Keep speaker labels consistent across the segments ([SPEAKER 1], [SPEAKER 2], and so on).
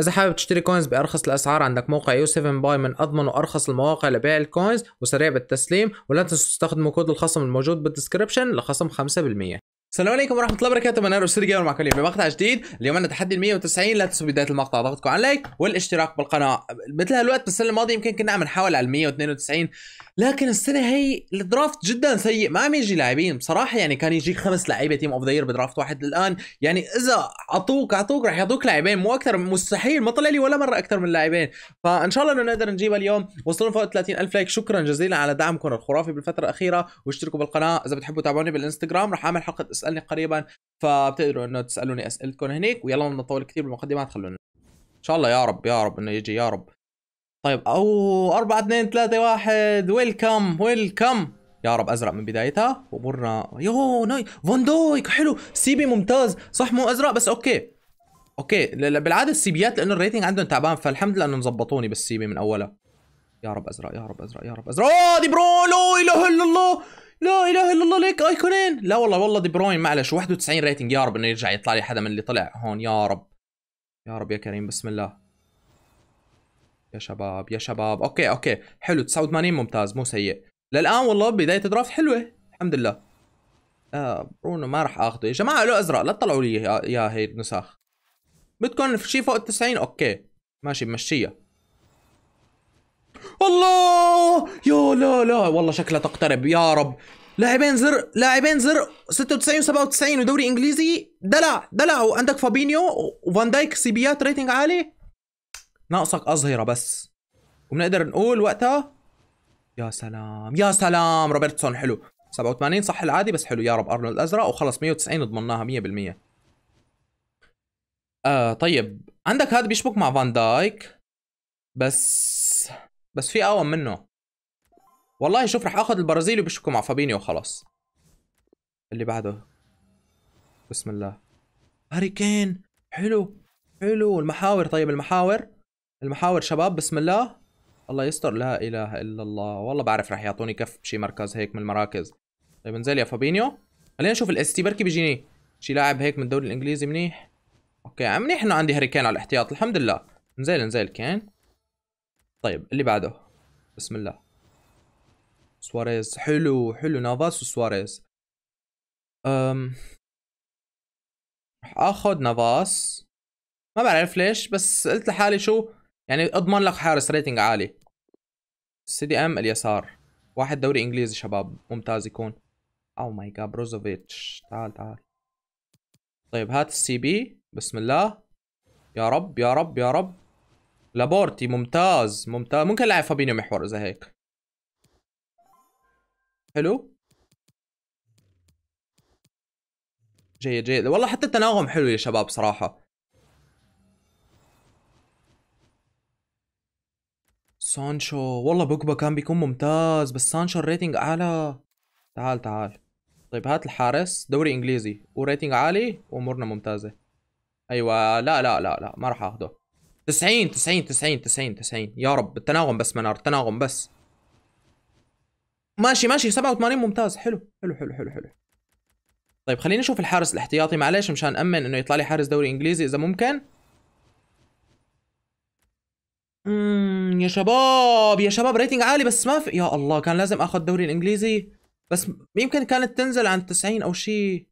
[SPEAKER 1] اذا حابب تشتري كوينز بارخص الاسعار عندك موقع يو 7 باي من اضمن وارخص المواقع لبيع الكوينز وسريع بالتسليم ولا تنسوا تستخدموا كود الخصم الموجود بالدسكربشن لخصم 5% السلام عليكم ورحمه الله وبركاته منار اسري جيمر معكم اليوم بمقطع جديد اليوم عندنا تحدي ال 190 لا تنسوا بدايه المقطع ضغطكم على لايك والاشتراك بالقناه مثل هالوقت بالسنه الماضيه يمكن كنا عم نحاول على ال 192 لكن السنه هي الدرافت جدا سيء ما عم يجي لاعبين بصراحه يعني كان يجيك خمس لعيبه تيم اوف ذا بدرافت واحد الان يعني اذا اعطوك اعطوك رح يعطوك لاعبين مو اكثر مستحيل ما طلع لي ولا مره اكثر من لاعبين فان شاء الله انه نقدر نجيبها اليوم وصلنا فوق 30000 لايك شكرا جزيلا على دعمكم الخرافي بالفتره الاخيره واشتركوا بالقناه اذا بتحبوا تابعوني بالانستغرام رح اعمل حلقه تسالني قريبا فبتقدروا انه تسالوني اسئلتكم هنيك ويلا ما نطول كثير بالمقدمات خلونا ان شاء الله يا رب يا رب انه يجي يا رب طيب او 4 2 3 1 ويلكم ويلكم يا رب ازرق من بدايتها وبرنا يو ناي فون دويك حلو بي ممتاز صح مو ازرق بس اوكي اوكي بالعاده السيبيات لانه الريتنج عندهم تعبان فالحمد لله انه بالسي بي من اولها يا رب ازرق يا رب ازرق يا رب ازرق يا رب ازرق اوه دي برو لا اله الا الله لا اله الا الله ليك ايكونين لا والله والله دي بروين معلش 91 ريتنج يا رب انه يرجع يطلع لي حدا من اللي طلع هون يا رب يا رب يا كريم بسم الله يا شباب يا شباب اوكي اوكي حلو 89 ممتاز مو سيء للان والله بدايه درافت حلوه الحمد لله آه برونو ما راح اخذه يا جماعه له ازرق لا تطلعوا لي يا, يا هي النسخ بدكم في شيء فوق ال 90 اوكي ماشي بمشيها الله يا لا لا والله شكلها تقترب يا رب لاعبين زر لاعبين زر 96 و97 ودوري انجليزي دلع دلع وعندك فابينيو وفان دايك سيبيات ريتنج عالي ناقصك اظهره بس وبنقدر نقول وقتها يا سلام يا سلام روبرتسون حلو 87 صح العادي بس حلو يا رب ارنولد ازرق وخلص 190 ضمناها 100% آه طيب عندك هذا بيشبك مع فان دايك بس بس في اقوى منه والله شوف رح اخذ البرازيلي وبشكوا مع فابينيو وخلاص اللي بعده بسم الله هاري كين حلو حلو المحاور طيب المحاور المحاور شباب بسم الله الله يستر لا اله الا الله والله بعرف رح يعطوني كف بشي مركز هيك من المراكز طيب انزل يا فابينيو خلينا نشوف الاس تي بركي بيجيني شي لاعب هيك من الدوري الانجليزي منيح اوكي منيح انه عندي هاري كين على الاحتياط الحمد لله انزل انزل كين طيب اللي بعده بسم الله سواريز حلو حلو نافاس وسواريز أم... اخذ نافاس ما بعرف ليش بس قلت لحالي شو يعني اضمن لك حارس ريتنج عالي سي دي ام اليسار واحد دوري انجليزي شباب ممتاز يكون او ماي جاد بروزوفيتش تعال تعال طيب هات السي بي بسم الله يا رب يا رب يا رب لابورتي ممتاز ممتاز ممكن لاعب فابينيو محور اذا هيك حلو جيد جيد والله حتى التناغم حلو يا شباب صراحه سانشو والله بوجبا كان بيكون ممتاز بس سانشو الريتنج اعلى تعال تعال طيب هات الحارس دوري انجليزي وريتنج عالي وامورنا ممتازه ايوه لا لا لا لا ما راح اخذه 90 90 90 90 90 يا رب التناغم بس منار التناغم بس ماشي ماشي 87 ممتاز حلو حلو حلو حلو حلو طيب خليني اشوف الحارس الاحتياطي معلش مشان امن انه يطلع لي حارس دوري انجليزي اذا ممكن اممم يا شباب يا شباب ريتنج عالي بس ما في يا الله كان لازم اخذ دوري الانجليزي بس يمكن كانت تنزل عن 90 او شيء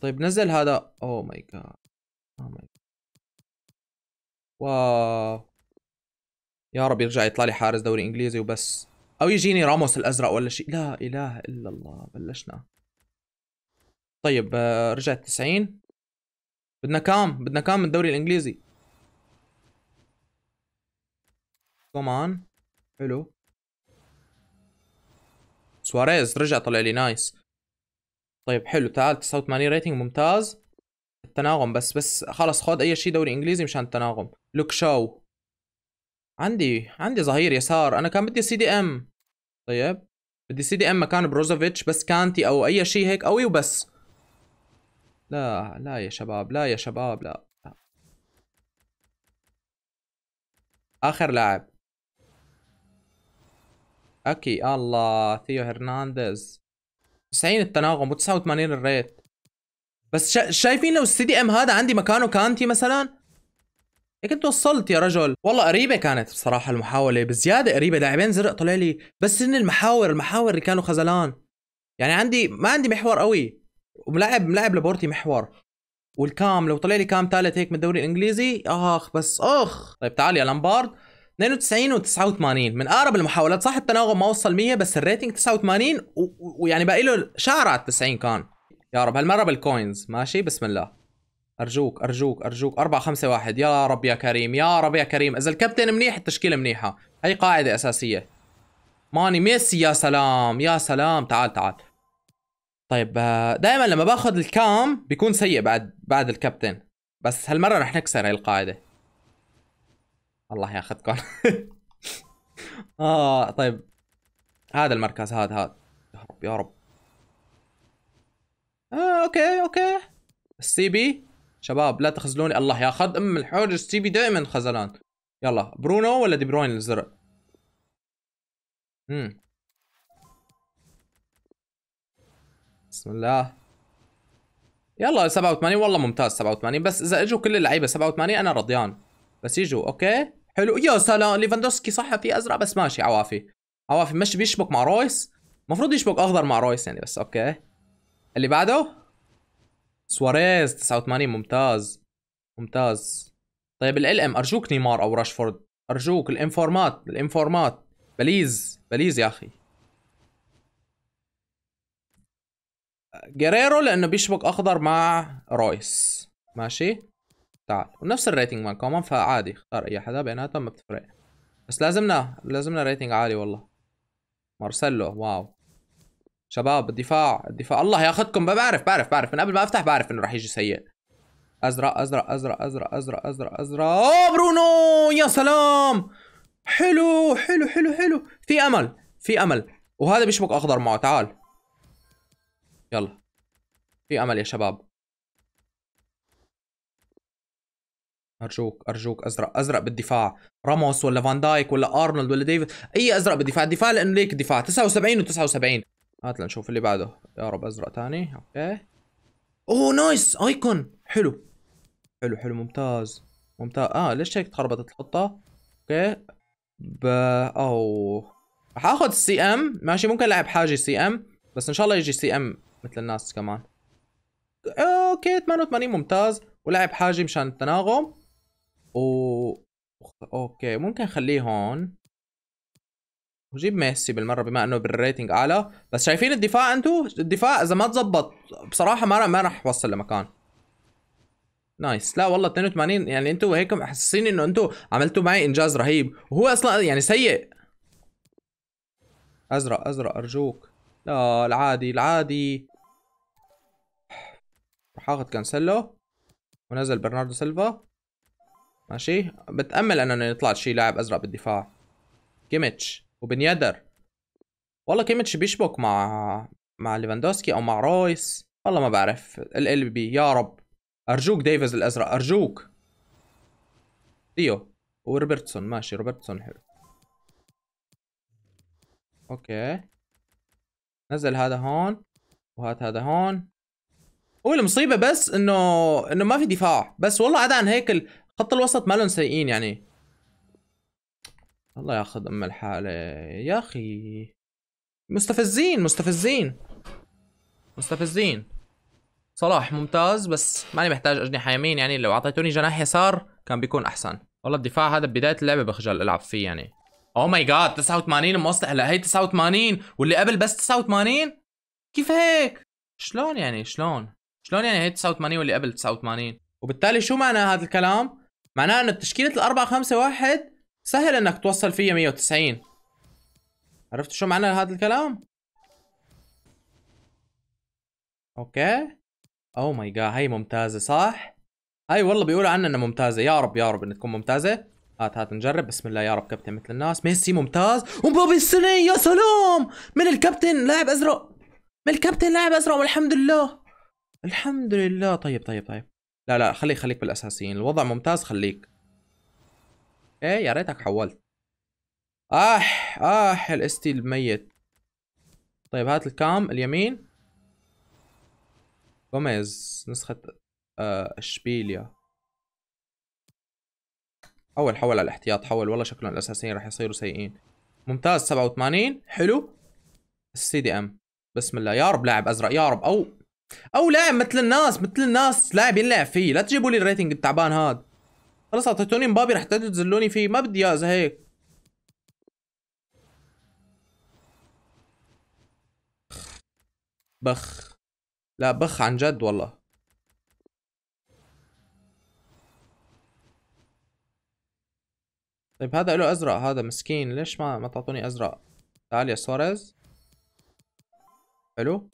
[SPEAKER 1] طيب نزل هذا اوه ماي جاد اوه ماي و يا رب يرجع يطلع لي حارس دوري انجليزي وبس او يجيني راموس الازرق ولا شيء لا اله الا الله بلشنا طيب آه، رجعت 90 بدنا كام بدنا كام من الدوري الانجليزي كمان حلو سواريز رجع طلع لي نايس طيب حلو تعال 89 ريتنج ممتاز التناغم بس بس خلص خد اي شيء دوري انجليزي مشان التناغم لوك شو عندي عندي ظهير يسار انا كان بدي سي دي ام طيب بدي سي دي ام مكان بروزوفيتش بس كانتي او اي شيء هيك قوي وبس لا لا يا شباب لا يا شباب لا. اخر لاعب اكي الله ثيو هرنانديز 90 التناغم و89 الريت بس شا... شايفين لو السي دي ام هذا عندي مكانه كانتي مثلا إيه كنت وصلت يا رجل والله قريبه كانت بصراحه المحاوله بزياده قريبه لاعبين زرق طلع لي بس ان المحاور المحاور اللي كانوا خزلان يعني عندي ما عندي محور قوي وملاعب ملاعب لابورتي محور والكام لو طلع لي كام ثالث هيك من الدوري الانجليزي اخ بس اخ طيب تعال يا لامبارد 92 و 89 من اقرب المحاولات صح التناغم ما وصل 100 بس الريتنج 89 ويعني باقي له شعر على 90 كان يا رب هالمره بالكوينز ماشي بسم الله ارجوك ارجوك ارجوك 4 5 1 يا رب يا كريم يا رب يا كريم اذا الكابتن منيح التشكيله منيحه هي قاعده اساسيه ماني ميسي يا سلام يا سلام تعال تعال طيب آه، دائما لما باخذ الكام بيكون سيء بعد بعد الكابتن بس هالمره رح نكسر هاي القاعده الله ياخذكم اه طيب هذا المركز هذا هذا يا رب يا رب اه اوكي اوكي السي بي شباب لا تخزلوني الله ياخذ ام الحوج السي بي دائما خزلان يلا برونو ولا دي بروين الزرق امم بسم الله يلا 87 والله ممتاز 87 بس اذا اجوا كل اللعيبه 87 انا رضيان بس يجوا اوكي حلو يا سلام ليفاندوسكي صح في ازرق بس ماشي عوافي عوافي مش بيشبك مع رويس المفروض يشبك اخضر مع رويس يعني بس اوكي اللي بعده سواريز 89 ممتاز ممتاز طيب ال ام ارجوك نيمار او راشفورد ارجوك الانفورمات الانفورمات بليز بليز يا اخي جيريرو لانه بيشبك اخضر مع رويس ماشي تعال ونفس الريتنج مان كمان فعادي اختار اي حدا بيناتهم ما بتفرق بس لازمنا لازمنا ريتنج عالي والله مارسيلو واو شباب الدفاع الدفاع الله ياخذكم بعرف بعرف بعرف من قبل ما افتح بعرف انه راح يجي سيء ازرق ازرق ازرق ازرق ازرق ازرق ازرق اوه برونو يا سلام حلو حلو حلو حلو في امل في امل وهذا بيشبك اخضر معه تعال يلا في امل يا شباب ارجوك ارجوك ازرق ازرق بالدفاع راموس ولا فان دايك ولا ارنولد ولا ديفيد اي ازرق بالدفاع الدفاع لانه ليك الدفاع 79 و79 هات لنشوف اللي بعده يا رب ازرق ثاني اوكي اوه نايس ايكون حلو حلو حلو ممتاز ممتاز اه ليش هيك تخربطت الخطه اوكي ب او رح اخذ السي ام ماشي ممكن العب حاجه سي ام بس ان شاء الله يجي سي ام مثل الناس كمان اوكي 88 ممتاز ولعب حاجه مشان التناغم و اوكي ممكن اخليه هون وجيب ميسي بالمره بما انه بالريتنج اعلى بس شايفين الدفاع انتو الدفاع اذا ما تزبط بصراحه ما ما راح يوصل لمكان نايس لا والله 82 يعني انتو هيك محسسين انه انتو عملتوا معي انجاز رهيب وهو اصلا يعني سيء ازرق ازرق ارجوك لا العادي العادي رح اخذ كانسلو ونزل برناردو سيلفا ماشي بتامل انه يطلع شي لاعب ازرق بالدفاع كيميتش وبنيادر والله كيميتش بيشبك مع مع ليفاندوسكي او مع رويس والله ما بعرف ال ال بي يا رب ارجوك ديفيز الازرق ارجوك ديو وروبرتسون ماشي روبرتسون حلو اوكي نزل هذا هون وهات هذا هون هو المصيبه بس انه انه ما في دفاع بس والله عدا عن هيك خط الوسط مالهم سيئين يعني الله ياخذ ام الحاله يا اخي مستفزين مستفزين مستفزين صلاح ممتاز بس ماني محتاج اجنحه يمين يعني لو اعطيتوني جناح يسار كان بيكون احسن والله الدفاع هذا ببدايه اللعبه بخجل العب فيه يعني او ماي جاد 89 موصل هلا هي 89 واللي قبل بس 89 كيف هيك شلون يعني شلون شلون يعني هي 89 واللي قبل 89 وبالتالي شو معنى هذا الكلام معناه انه تشكيله ال 4 5 1 سهل انك توصل فيها 190 عرفت شو معنى هذا الكلام؟ اوكي او ماي جاد هي ممتازة صح؟ هاي والله بيقولوا عنها انها ممتازة يا رب يا رب انها تكون ممتازة هات هات نجرب بسم الله يا رب كابتن مثل الناس ميسي ممتاز ومبابي السنة يا سلام من الكابتن لاعب ازرق من الكابتن لاعب ازرق والحمد لله الحمد لله طيب طيب طيب لا لا خليك خليك بالاساسيين الوضع ممتاز خليك ايه يا ريتك حولت اح آه، اح آه، الاستي الميت طيب هات الكام اليمين جوميز نسخة آه، اشبيليا حول حول على الاحتياط حول والله شكلهم الاساسيين راح يصيروا سيئين ممتاز 87 حلو السي دي ام بسم الله يا رب لاعب ازرق يا رب او او لاعب مثل الناس مثل الناس لاعب ينلعب فيه لا تجيبوا لي الريتنج التعبان هذا خلاص اعطيتوني مبابي رح تقعدوا تزلوني فيه ما بدي اياه هيك بخ لا بخ عن جد والله طيب هذا له ازرق هذا مسكين ليش ما ما تعطوني ازرق تعال يا سواريز حلو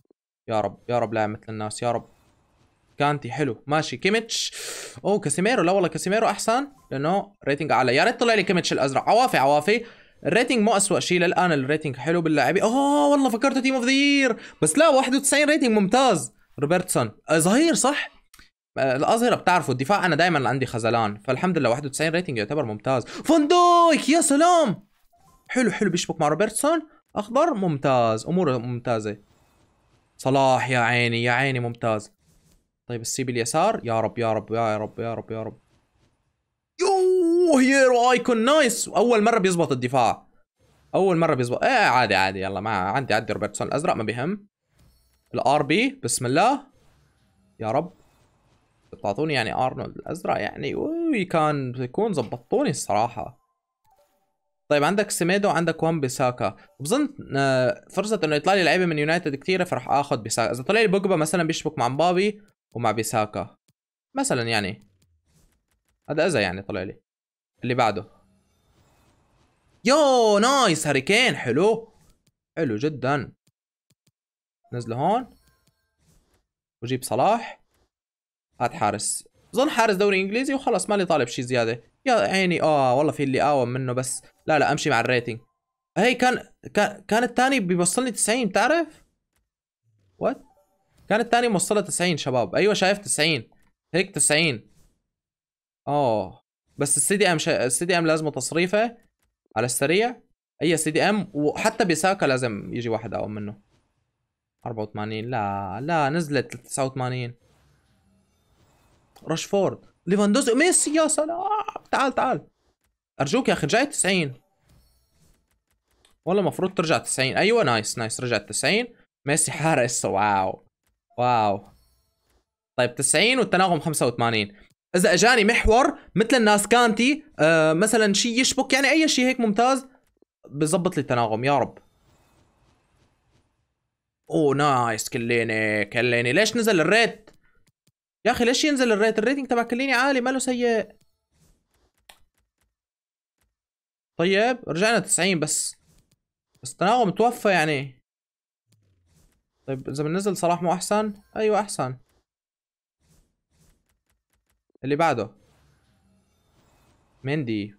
[SPEAKER 1] يا رب يا رب لا مثل الناس يا رب كانتي حلو ماشي كيميتش اوه كاسيميرو لا والله كاسيميرو احسن لانه ريتنج اعلى يا ريت طلع لي كيميتش الازرق عوافي عوافي الريتنج مو اسوء شيء للان الريتنج حلو باللاعبين اوه والله فكرته تيم اوف ذا يير بس لا 91 ريتنج ممتاز روبرتسون آه، ظهير صح آه، الاظهره بتعرفوا الدفاع انا دائما عندي خزلان فالحمد لله 91 ريتنج يعتبر ممتاز فندوك يا سلام حلو حلو بيشبك مع روبرتسون اخضر ممتاز اموره ممتازه صلاح يا عيني يا عيني ممتاز طيب السي باليسار يا رب يا رب يا رب يا رب يا رب يوه هيرو ايكون نايس اول مره بيزبط الدفاع اول مره بيزبط ايه عادي عادي يلا ما عندي عندي روبرتسون الازرق ما بيهم الار بي بسم الله يا رب تعطوني يعني ارنولد الازرق يعني وي كان يكون زبطوني الصراحه طيب عندك سيميدو عندك وان بيساكا بظن آه، فرصه انه يطلع لي لعيبه من يونايتد كثيره فراح اخذ بيساكا اذا طلع لي بوجبا مثلا بيشبك مع مبابي ومع بيساكا مثلا يعني هذا اذا يعني طلع لي اللي بعده يو نايس هاريكين حلو حلو جدا نزله هون وجيب صلاح هات حارس ظن حارس دوري انجليزي وخلص مالي طالب شيء زياده يا عيني اه والله في اللي اقوى منه بس لا لا امشي مع الريتنج هي كان كان الثاني بيوصلني 90 بتعرف وات كان الثاني موصلة 90 شباب ايوه شايف 90 هيك 90 اه بس السي دي ام السي دي ام لازمه تصريفه على السريع اي سي دي ام وحتى بيساكا لازم يجي واحد اقوى منه 84 لا لا نزلت 89 راشفورد ليفاندوزي ميسي يا سلام تعال تعال ارجوك يا اخي جاي 90 والله المفروض ترجع 90 ايوه نايس نايس رجعت 90 ميسي حارس واو واو طيب 90 والتناغم 85 اذا اجاني محور مثل الناس كانتي آه مثلا شيء يشبك يعني اي شيء هيك ممتاز بظبط لي التناغم يا رب او نايس كليني كليني ليش نزل الريت يا اخي ليش ينزل الريت الريتنج تبع كليني عالي ماله سيء طيب رجعنا 90 بس بس التناغم توفى يعني طيب اذا بنزل صلاح مو احسن ايوه احسن اللي بعده مندي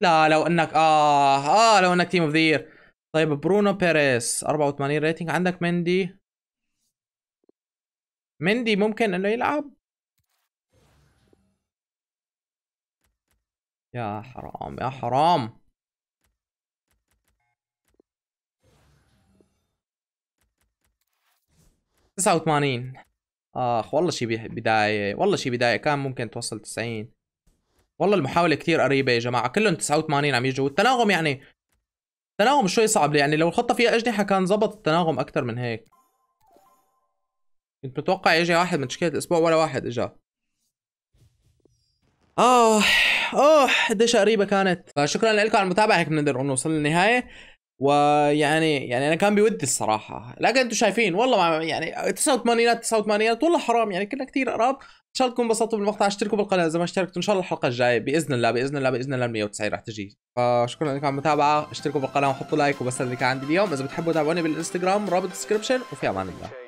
[SPEAKER 1] لا لو انك اه اه لو انك تيم اوف ذا طيب برونو بيريس 84 ريتنج عندك مندي مندي ممكن انه يلعب يا حرام يا حرام 89 اخ والله شي بدايه والله شي بدايه كان ممكن توصل 90 والله المحاوله كثير قريبه يا جماعه كلهم 89 عم يجوا التناغم يعني التناغم شوي صعب يعني لو الخطه فيها اجنحه كان زبط التناغم اكثر من هيك كنت متوقع يجي واحد من تشكيله الاسبوع ولا واحد اجا اه اوه قديش قريبه كانت فشكرا لكم على المتابعه هيك بنقدر نوصل للنهايه ويعني يعني انا كان بودي الصراحه لكن انتم شايفين والله يعني 89 89 والله حرام يعني كنا كثير قراب ان شاء الله تكونوا انبسطتوا بالمقطع اشتركوا بالقناه اذا ما اشتركتوا ان شاء الله الحلقه الجايه باذن الله باذن الله باذن الله 190 رح تجي فشكرا لكم على المتابعه اشتركوا بالقناه وحطوا لايك وبس اللي كان عندي اليوم اذا بتحبوا تابعوني بالانستغرام رابط بالدسكربشن وفي امان الله